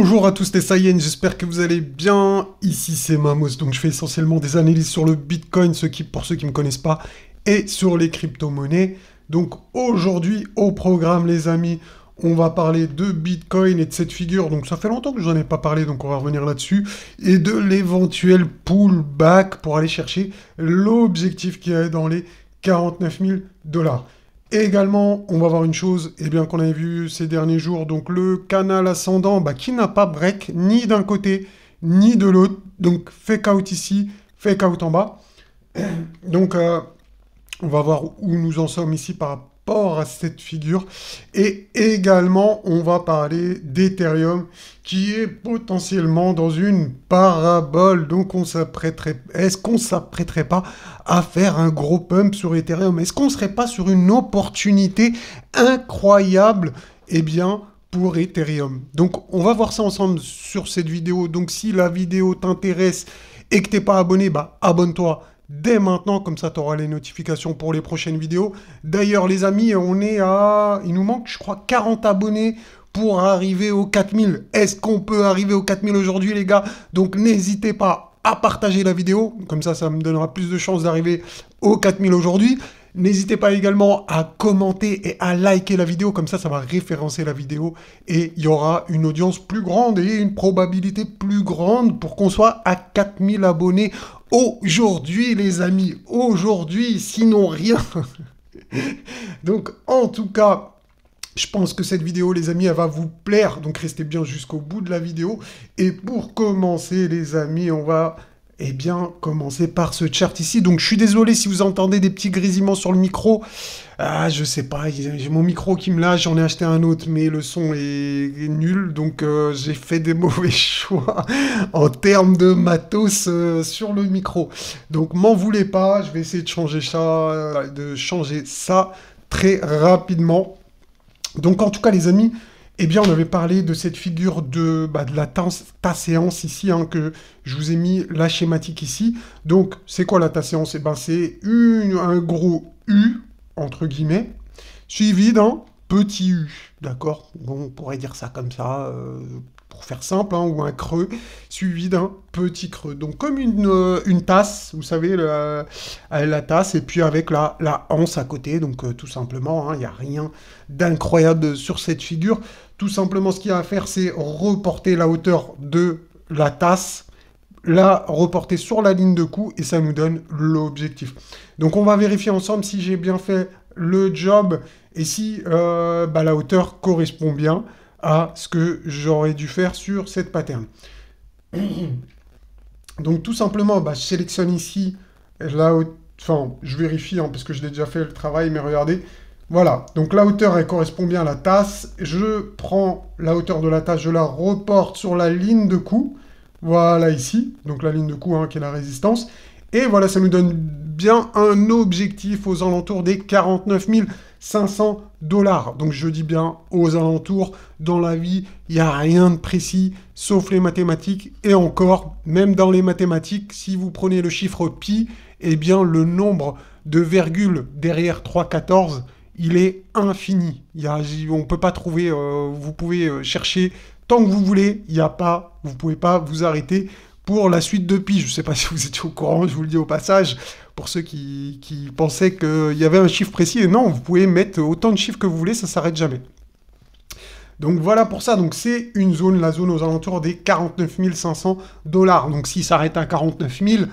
Bonjour à tous les Saiyans, j'espère que vous allez bien. Ici c'est Mamos, donc je fais essentiellement des analyses sur le Bitcoin, qui, pour ceux qui ne me connaissent pas, et sur les crypto-monnaies. Donc aujourd'hui, au programme les amis, on va parler de Bitcoin et de cette figure. Donc ça fait longtemps que je n'en ai pas parlé, donc on va revenir là-dessus. Et de l'éventuel pullback pour aller chercher l'objectif qui est dans les 49 000 dollars également, on va voir une chose eh bien qu'on avait vu ces derniers jours, donc le canal ascendant bah, qui n'a pas break ni d'un côté ni de l'autre. Donc fake out ici, fake out en bas. Donc euh, on va voir où nous en sommes ici par, rapport à cette figure. Et également, on va parler d'Ethereum qui est potentiellement dans une parabole. Donc, on s'apprêterait, est-ce qu'on s'apprêterait pas à faire un gros pump sur Ethereum Est-ce qu'on serait pas sur une opportunité incroyable et eh bien, pour Ethereum. Donc, on va voir ça ensemble sur cette vidéo. Donc, si la vidéo t'intéresse et que t'es pas abonné, bah abonne-toi dès maintenant, comme ça tu auras les notifications pour les prochaines vidéos. D'ailleurs les amis, on est à... Il nous manque je crois 40 abonnés pour arriver aux 4000. Est-ce qu'on peut arriver aux 4000 aujourd'hui les gars Donc n'hésitez pas à partager la vidéo, comme ça ça me donnera plus de chances d'arriver aux 4000 aujourd'hui. N'hésitez pas également à commenter et à liker la vidéo, comme ça ça va référencer la vidéo et il y aura une audience plus grande et une probabilité plus grande pour qu'on soit à 4000 abonnés aujourd'hui les amis, aujourd'hui sinon rien. Donc en tout cas, je pense que cette vidéo, les amis, elle va vous plaire. Donc restez bien jusqu'au bout de la vidéo. Et pour commencer, les amis, on va eh bien, commencez par ce chart ici. Donc, je suis désolé si vous entendez des petits grésillements sur le micro. Ah, je sais pas, j'ai mon micro qui me lâche, j'en ai acheté un autre, mais le son est, nul, donc euh, j'ai fait des mauvais choix en termes de matos euh, sur le micro. Donc, m'en voulez pas, je vais essayer de changer ça, euh, de changer ça très rapidement. Donc, en tout cas, les amis, eh bien, on avait parlé de cette figure de, bah, de la tasséance ici, hein, que je vous ai mis la schématique ici. Donc, c'est quoi la tasséance Eh bien, c'est un gros U, entre guillemets, suivi d'un petit U, d'accord On pourrait dire ça comme ça, euh, faire simple, hein, ou un creux, suivi d'un petit creux. Donc comme une, euh, tasse, vous savez, euh, la tasse, et puis avec la, hanse à côté, donc euh, tout simplement, hein, il n'y a rien d'incroyable sur cette figure. Tout simplement, ce qu'il y a à faire, c'est reporter la hauteur de la tasse, la reporter sur la ligne de coup, et ça nous donne l'objectif. Donc on va vérifier ensemble si j'ai bien fait le job et si bah, la hauteur correspond bien à ce que j'aurais dû faire sur cette pattern. Donc tout simplement, bah, je sélectionne ici, la enfin je vérifie hein, parce que je l'ai déjà fait le travail, mais regardez, voilà, donc la hauteur elle correspond bien à la tasse, je prends la hauteur de la tasse, je la reporte sur la ligne de coup, voilà ici, donc la ligne de coup hein, qui est la résistance, et voilà, ça nous donne bien un objectif aux alentours des 49 500 dollars. Donc je dis bien aux alentours. Dans la vie, il n'y a rien de précis, sauf les mathématiques. Et encore, même dans les mathématiques, si vous prenez le chiffre pi, eh bien le nombre de virgules derrière 3,14, il est infini. on ne peut pas trouver, euh, vous pouvez euh, chercher tant que vous voulez, il n'y a pas, vous ne pouvez pas vous arrêter la suite de Pi. Je sais pas si vous étiez au courant, je vous le dis au passage, pour ceux qui, qui pensaient qu'il y avait un chiffre précis. Et non, vous pouvez mettre autant de chiffres que vous voulez, ça s'arrête jamais. Donc voilà pour ça, donc c'est une zone, la zone aux alentours des 49 500 dollars. Donc s'il s'arrête à 49 000,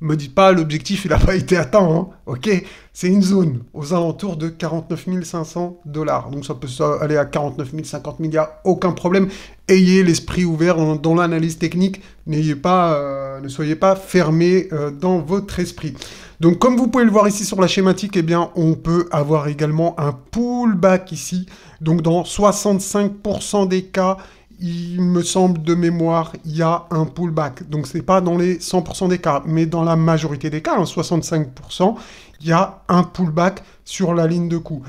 me dites pas, l'objectif, il n'a pas été atteint, hein. ok C'est une zone aux alentours de 49 500 dollars. Donc ça peut aller à 49 000, 50 000, il n'y a aucun problème. Ayez l'esprit ouvert dans, l'analyse technique, n'ayez pas, euh, ne soyez pas fermé euh, dans votre esprit. Donc comme vous pouvez le voir ici sur la schématique, eh bien on peut avoir également un pullback ici. Donc dans 65% des cas, il me semble de mémoire, il y a un pullback. Donc c'est pas dans les 100% des cas, mais dans la majorité des cas, en 65%, il y a un pullback sur la ligne de coût.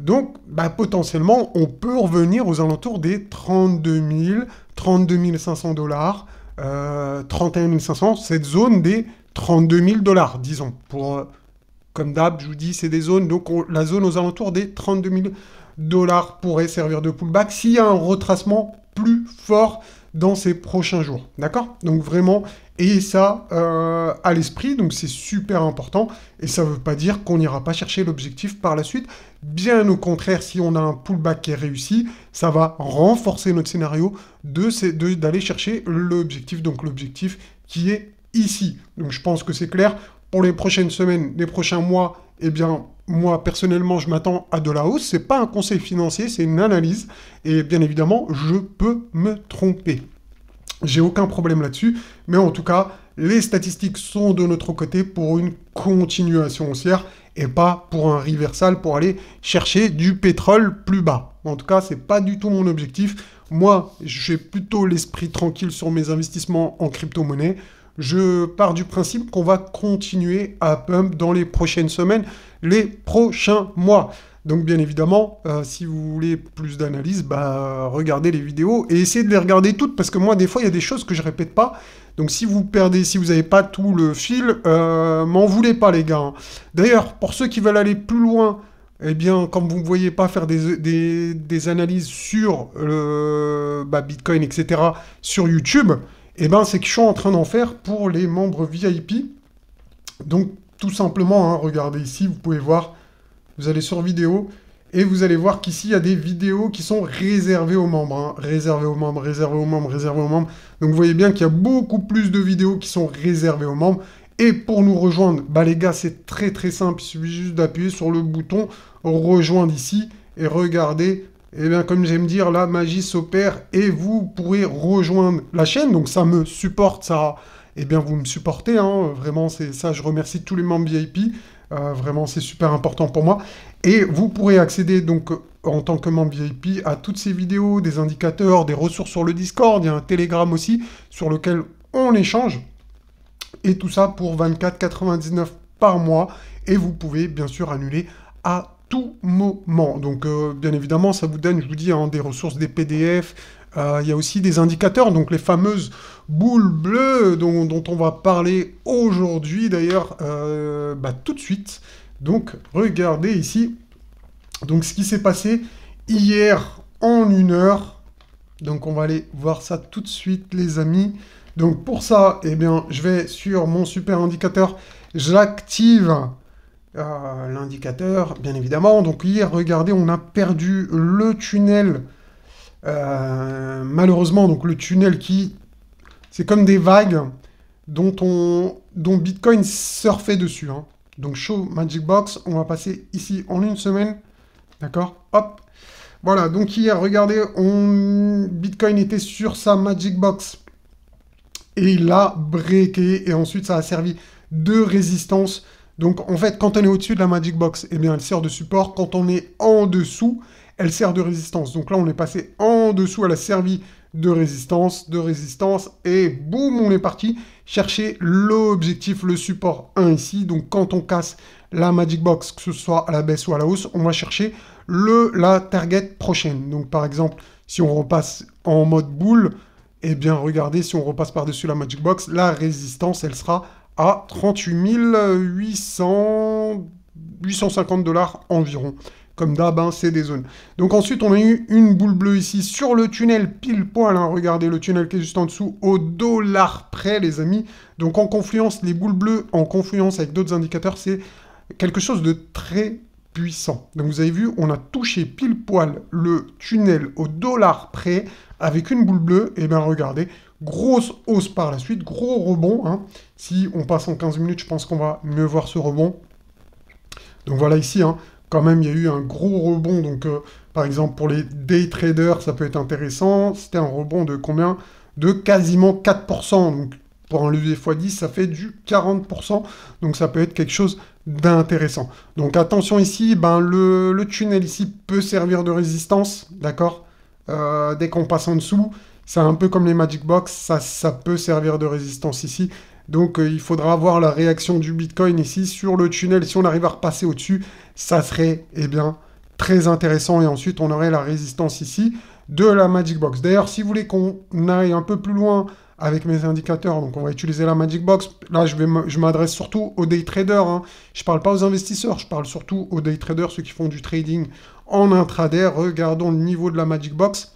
Donc bah, potentiellement, on peut revenir aux alentours des 32 000, 32 500 dollars, 31 euh, 500, cette zone des 32 000 dollars, disons. Pour, euh, comme d'hab, je vous dis, c'est des zones, donc la zone aux alentours des 32 000 dollars pourrait servir de pullback. S'il y a un retracement plus fort dans ces prochains jours. D'accord Donc vraiment, et ça euh, à l'esprit, donc c'est super important, et ça ne veut pas dire qu'on n'ira pas chercher l'objectif par la suite. Bien au contraire, si on a un pullback qui est réussi, ça va renforcer notre scénario d'aller de, d'aller chercher l'objectif, donc l'objectif qui est ici. Donc je pense que c'est clair. Pour les prochaines semaines, les prochains mois, eh bien, moi personnellement, je m'attends à de la hausse. C'est pas un conseil financier, c'est une analyse. Et bien évidemment, je peux me tromper. J'ai aucun problème là-dessus. Mais en tout cas, les statistiques sont de notre côté pour une continuation haussière et pas pour un reversal pour aller chercher du pétrole plus bas. En tout cas, ce c'est pas du tout mon objectif. Moi, j'ai plutôt l'esprit tranquille sur mes investissements en crypto-monnaie je pars du principe qu'on va continuer à pump dans les prochaines semaines, les prochains mois. Donc bien évidemment, euh, si vous voulez plus d'analyse, bah, regardez les vidéos et essayez de les regarder toutes parce que moi des fois il y a des choses que je répète pas. Donc si vous perdez, si vous n'avez pas tout le fil, euh, m'en voulez pas les gars. Hein. D'ailleurs, pour ceux qui veulent aller plus loin, eh bien comme vous ne voyez pas faire des, analyses sur le, bah, Bitcoin, etc., sur YouTube, eh ben, c'est que je suis en train d'en faire pour les membres VIP. Donc tout simplement, hein, regardez ici, vous pouvez voir, vous allez sur vidéo, et vous allez voir qu'ici, il y a des vidéos qui sont réservées aux membres. Hein. Réservées aux membres, réservées aux membres, réservées aux membres. Donc vous voyez bien qu'il y a beaucoup plus de vidéos qui sont réservées aux membres. Et pour nous rejoindre, bah, les gars, c'est très très simple. Il suffit juste d'appuyer sur le bouton rejoindre ici et regardez et eh bien, comme j'aime dire, la magie s'opère et vous pourrez rejoindre la chaîne. Donc, ça me supporte, ça. et eh bien, vous me supportez. Hein. Vraiment, c'est ça. Je remercie tous les membres VIP. Euh, vraiment, c'est super important pour moi. Et vous pourrez accéder donc en tant que membre VIP à toutes ces vidéos, des indicateurs, des ressources sur le Discord. Il y a un Telegram aussi sur lequel on échange. Et tout ça pour 24,99 par mois. Et vous pouvez bien sûr annuler à tout moment. Donc, euh, bien évidemment, ça vous donne, je vous dis, hein, des ressources, des PDF. Euh, il y a aussi des indicateurs, donc les fameuses boules bleues dont, on va parler aujourd'hui, d'ailleurs, euh, bah, tout de suite. Donc, regardez ici. Donc, ce qui s'est passé hier en une heure. Donc, on va aller voir ça tout de suite, les amis. Donc, pour ça, eh bien, je vais sur mon super indicateur. J'active l'indicateur, bien évidemment. Donc hier, regardez, on a perdu le tunnel. Euh, malheureusement, donc le tunnel qui... C'est comme des vagues dont, on, dont Bitcoin surfait dessus. Hein. Donc show Magic Box, on va passer ici en une semaine. D'accord Hop Voilà, donc hier, regardez, on... Bitcoin était sur sa Magic Box. Et il a breaké. Et ensuite, ça a servi de résistance donc en fait, quand on est au-dessus de la Magic Box, eh bien, elle sert de support. Quand on est en dessous, elle sert de résistance. Donc là, on est passé en dessous, elle a servi de résistance, de résistance, et boum, on est parti chercher l'objectif, le support 1 ici. Donc quand on casse la Magic Box, que ce soit à la baisse ou à la hausse, on va chercher le, la target prochaine. Donc par exemple, si on repasse en mode boule, eh bien regardez, si on repasse par-dessus la Magic Box, la résistance, elle sera à 38 800, 850 dollars environ. Comme d'hab, hein, c'est des zones. Donc ensuite, on a eu une boule bleue ici sur le tunnel, pile poil. Hein, regardez le tunnel qui est juste en dessous, au dollar près, les amis. Donc en confluence, les boules bleues en confluence avec d'autres indicateurs, c'est quelque chose de très puissant. Donc vous avez vu, on a touché pile poil le tunnel au dollar près avec une boule bleue. Et eh bien regardez, Grosse hausse par la suite, gros rebond. Hein. Si on passe en 15 minutes, je pense qu'on va mieux voir ce rebond. Donc voilà ici, hein. quand même, il y a eu un gros rebond. Donc euh, par exemple, pour les day traders, ça peut être intéressant. C'était un rebond de combien De quasiment 4%. Donc pour un x10, ça fait du 40%. Donc ça peut être quelque chose d'intéressant. Donc attention ici, ben, le, tunnel ici peut servir de résistance, d'accord euh, Dès qu'on passe en dessous, c'est un peu comme les Magic Box, ça, ça peut servir de résistance ici. Donc euh, il faudra voir la réaction du Bitcoin ici sur le tunnel. Si on arrive à repasser au-dessus, ça serait eh bien, très intéressant. Et ensuite, on aurait la résistance ici de la Magic Box. D'ailleurs, si vous voulez qu'on aille un peu plus loin avec mes indicateurs, donc on va utiliser la Magic Box. Là, je, m'adresse surtout aux day traders. Hein. Je ne parle pas aux investisseurs, je parle surtout aux day traders, ceux qui font du trading en intraday. Regardons le niveau de la Magic Box.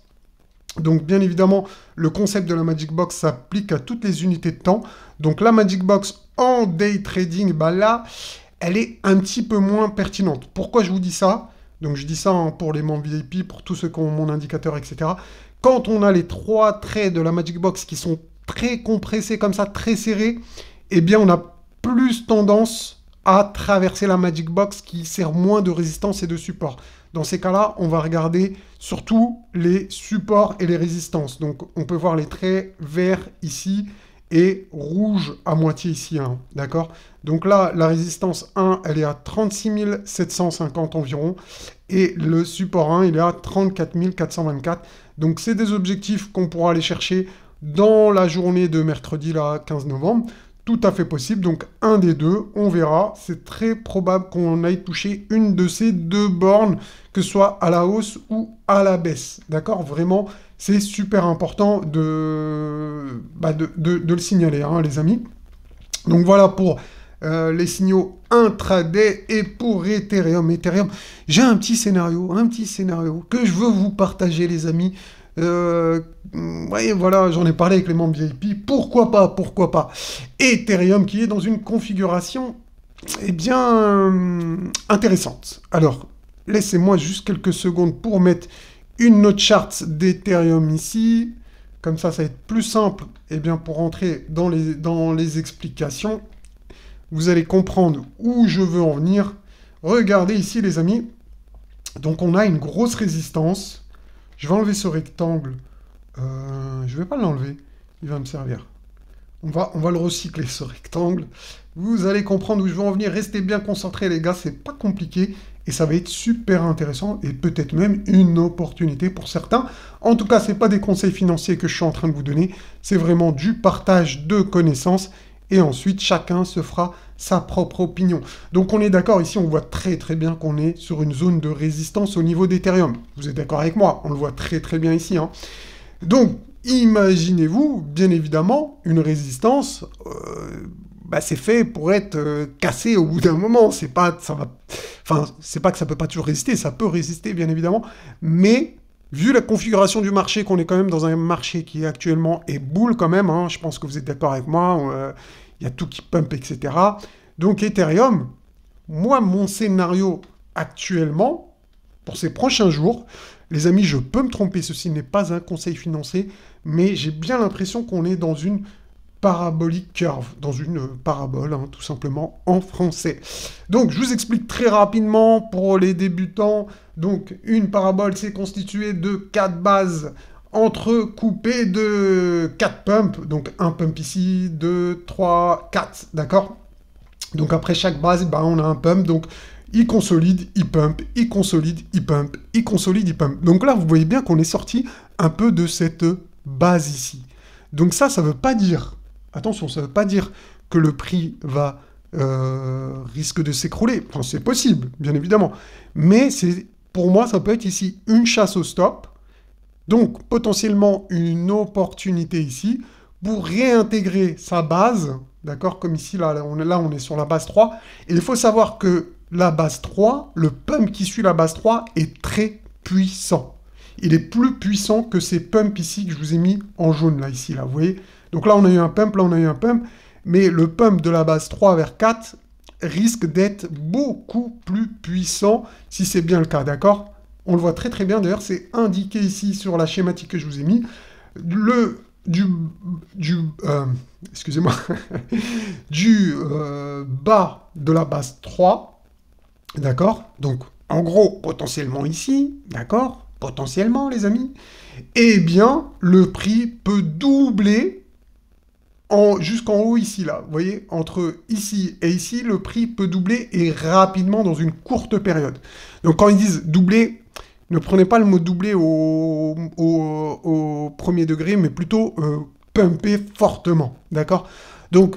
Donc bien évidemment, le concept de la Magic Box s'applique à toutes les unités de temps. Donc la Magic Box en day trading, bah là, elle est un petit peu moins pertinente. Pourquoi je vous dis ça Donc je dis ça hein, pour les membres VIP, pour tous ceux qui ont mon indicateur, etc. Quand on a les trois traits de la Magic Box qui sont très compressés comme ça, très serrés, eh bien on a plus tendance à traverser la Magic Box qui sert moins de résistance et de support. Dans ces cas-là, on va regarder surtout les supports et les résistances. Donc on peut voir les traits verts ici et rouge à moitié ici. Hein. D'accord Donc là, la résistance 1, elle est à 36 750 environ. Et le support 1, il est à 34 424. Donc c'est des objectifs qu'on pourra aller chercher dans la journée de mercredi, là, 15 novembre tout à fait possible. Donc un des deux, on verra. C'est très probable qu'on aille toucher une de ces deux bornes, que ce soit à la hausse ou à la baisse. D'accord Vraiment, c'est super important de, bah, de, le signaler, hein, les amis. Donc voilà pour euh, les signaux intraday et pour Ethereum. Ethereum, j'ai un petit scénario, un petit scénario que je veux vous partager, les amis. Euh, voilà, j'en ai parlé avec les membres VIP. Pourquoi pas, pourquoi pas Ethereum qui est dans une configuration, eh bien, euh, intéressante. Alors, laissez-moi juste quelques secondes pour mettre une note chart d'Ethereum ici. Comme ça, ça va être plus simple eh bien, pour rentrer dans les, dans les explications. Vous allez comprendre où je veux en venir. Regardez ici, les amis. Donc, on a une grosse résistance je vais enlever ce rectangle. Euh, je ne vais pas l'enlever. Il va me servir. On va, on va le recycler, ce rectangle. Vous allez comprendre où je veux en venir. Restez bien concentrés, les gars. C'est pas compliqué. Et ça va être super intéressant et peut-être même une opportunité pour certains. En tout cas, ce n'est pas des conseils financiers que je suis en train de vous donner. C'est vraiment du partage de connaissances et ensuite chacun se fera sa propre opinion. Donc on est d'accord ici, on voit très très bien qu'on est sur une zone de résistance au niveau d'Ethereum. Vous êtes d'accord avec moi On le voit très très bien ici. Hein. Donc imaginez-vous bien évidemment une résistance. Euh, bah, c'est fait pour être euh, cassé au bout d'un moment. C'est pas ça va, enfin c'est pas que ça peut pas toujours résister, ça peut résister bien évidemment, mais vu la configuration du marché, qu'on est quand même dans un marché qui actuellement est boule quand même, hein, je pense que vous êtes d'accord avec moi, euh, il y a tout qui pump, etc. Donc Ethereum, moi, mon scénario actuellement, pour ces prochains jours, les amis, je peux me tromper, ceci n'est pas un conseil financier, mais j'ai bien l'impression qu'on est dans une parabolic curve, dans une parabole, hein, tout simplement, en français. Donc, je vous explique très rapidement pour les débutants. Donc, une parabole, c'est constitué de quatre bases entrecoupées de quatre pumps. Donc, un pump ici, deux, trois, quatre, d'accord Donc, après chaque base, bah, on a un pump. Donc, il consolide, il pump, il consolide, il pump, il consolide, il pump. Donc là, vous voyez bien qu'on est sorti un peu de cette base ici. Donc ça, ça veut pas dire Attention, ça ne veut pas dire que le prix va euh, risque de s'écrouler. Enfin, c'est possible, bien évidemment. Mais c'est, pour moi, ça peut être ici une chasse au stop. Donc, potentiellement une opportunité ici pour réintégrer sa base. D'accord Comme ici, là on, est, là, on est sur la base 3. il faut savoir que la base 3, le pump qui suit la base 3 est très puissant. Il est plus puissant que ces pumps ici que je vous ai mis en jaune, là, ici, là. Vous voyez donc là, on a eu un pump, là, on a eu un pump, mais le pump de la base 3 vers 4 risque d'être beaucoup plus puissant, si c'est bien le cas, d'accord On le voit très très bien, d'ailleurs, c'est indiqué ici sur la schématique que je vous ai mis. Le du, du euh, excusez-moi, du euh, bas de la base 3, d'accord Donc, en gros, potentiellement ici, d'accord Potentiellement, les amis, eh bien, le prix peut doubler jusqu'en haut ici, là. Vous voyez, entre ici et ici, le prix peut doubler et rapidement dans une courte période. Donc quand ils disent doubler, ne prenez pas le mot doubler au, premier degré, mais plutôt euh, pumper fortement. D'accord Donc,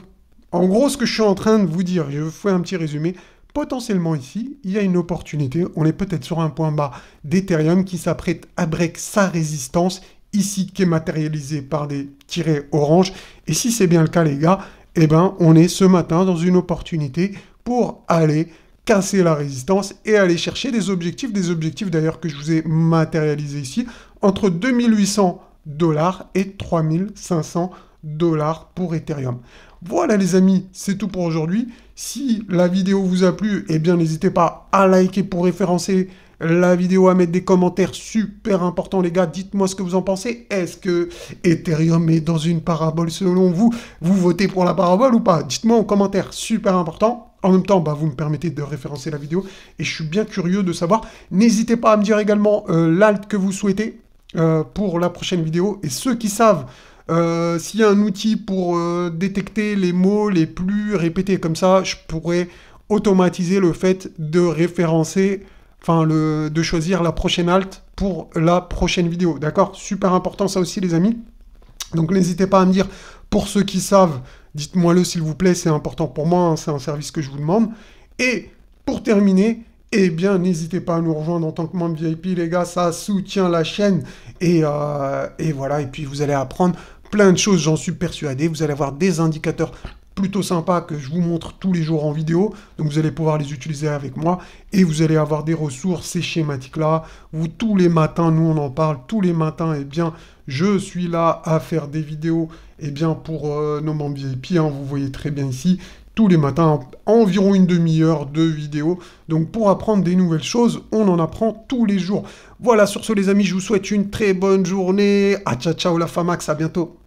en gros, ce que je suis en train de vous dire, je vous fais un petit résumé. Potentiellement ici, il y a une opportunité. On est peut-être sur un point bas d'Ethereum qui s'apprête à break sa résistance ici qui est matérialisé par des tirets orange. Et si c'est bien le cas, les gars, eh ben, on est ce matin dans une opportunité pour aller casser la résistance et aller chercher des objectifs, des objectifs d'ailleurs que je vous ai matérialisés ici, entre 2800 dollars et 3500 dollars pour Ethereum. Voilà les amis, c'est tout pour aujourd'hui. Si la vidéo vous a plu, eh bien n'hésitez pas à liker pour référencer la vidéo, à mettre des commentaires super importants, les gars. Dites-moi ce que vous en pensez. Est-ce que Ethereum est dans une parabole selon vous Vous votez pour la parabole ou pas Dites-moi en commentaire, super important. En même temps, bah, vous me permettez de référencer la vidéo et je suis bien curieux de savoir. N'hésitez pas à me dire également euh, l'alt que vous souhaitez euh, pour la prochaine vidéo. Et ceux qui savent euh, s'il y a un outil pour détecter les mots les plus répétés comme ça, je pourrais automatiser le fait de référencer enfin le, de choisir la prochaine halte pour la prochaine vidéo. D'accord Super important ça aussi les amis. Donc n'hésitez pas à me dire, pour ceux qui savent, dites-moi le s'il vous plaît, c'est important pour moi, hein, c'est un service que je vous demande. Et pour terminer, eh bien n'hésitez pas à nous rejoindre en tant que membre VIP les gars, ça soutient la chaîne. Et, euh, et voilà, et puis vous allez apprendre plein de choses, j'en suis persuadé. Vous allez avoir des indicateurs plutôt sympa, que je vous montre tous les jours en vidéo. Donc vous allez pouvoir les utiliser avec moi et vous allez avoir des ressources, ces schématiques-là. Vous, tous les matins, nous on en parle, tous les matins, et eh bien, je suis là à faire des vidéos et eh bien, pour euh, nos membres VIP. Hein. vous voyez très bien ici, tous les matins, environ une demi-heure de vidéo. Donc pour apprendre des nouvelles choses, on en apprend tous les jours. Voilà, sur ce les amis, je vous souhaite une très bonne journée. A ciao ciao la Famax, à bientôt.